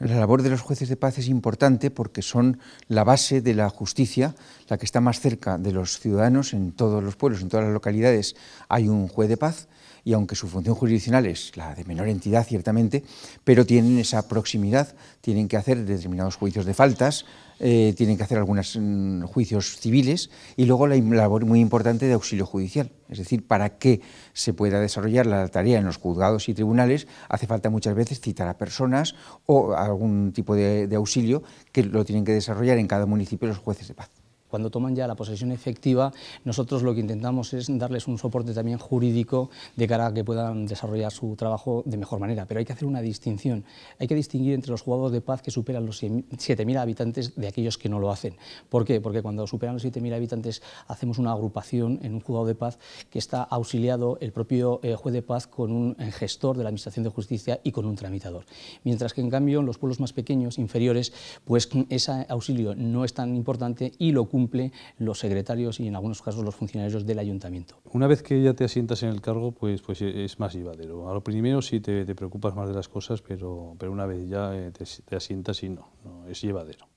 La labor de los jueces de paz es importante porque son la base de la justicia, la que está más cerca de los ciudadanos en todos los pueblos, en todas las localidades hay un juez de paz y aunque su función jurisdiccional es la de menor entidad, ciertamente, pero tienen esa proximidad, tienen que hacer determinados juicios de faltas, eh, tienen que hacer algunos mm, juicios civiles y luego la labor muy importante de auxilio judicial. Es decir, para que se pueda desarrollar la tarea en los juzgados y tribunales, hace falta muchas veces citar a personas o algún tipo de auxilio que lo tienen que desarrollar en cada municipio los jueces de paz cuando toman ya la posesión efectiva, nosotros lo que intentamos es darles un soporte también jurídico de cara a que puedan desarrollar su trabajo de mejor manera. Pero hay que hacer una distinción, hay que distinguir entre los jugadores de paz que superan los 7.000 habitantes de aquellos que no lo hacen. ¿Por qué? Porque cuando superan los 7.000 habitantes hacemos una agrupación en un jugador de paz que está auxiliado el propio eh, juez de paz con un eh, gestor de la Administración de Justicia y con un tramitador. Mientras que en cambio en los pueblos más pequeños, inferiores, pues ese auxilio no es tan importante y lo cumple cumple los secretarios y en algunos casos los funcionarios del ayuntamiento. Una vez que ya te asientas en el cargo, pues, pues eh, es más llevadero. A lo primero sí te, preocupas más de las cosas, pero, pero una vez ya eh, te, te asientas y no, no es llevadero.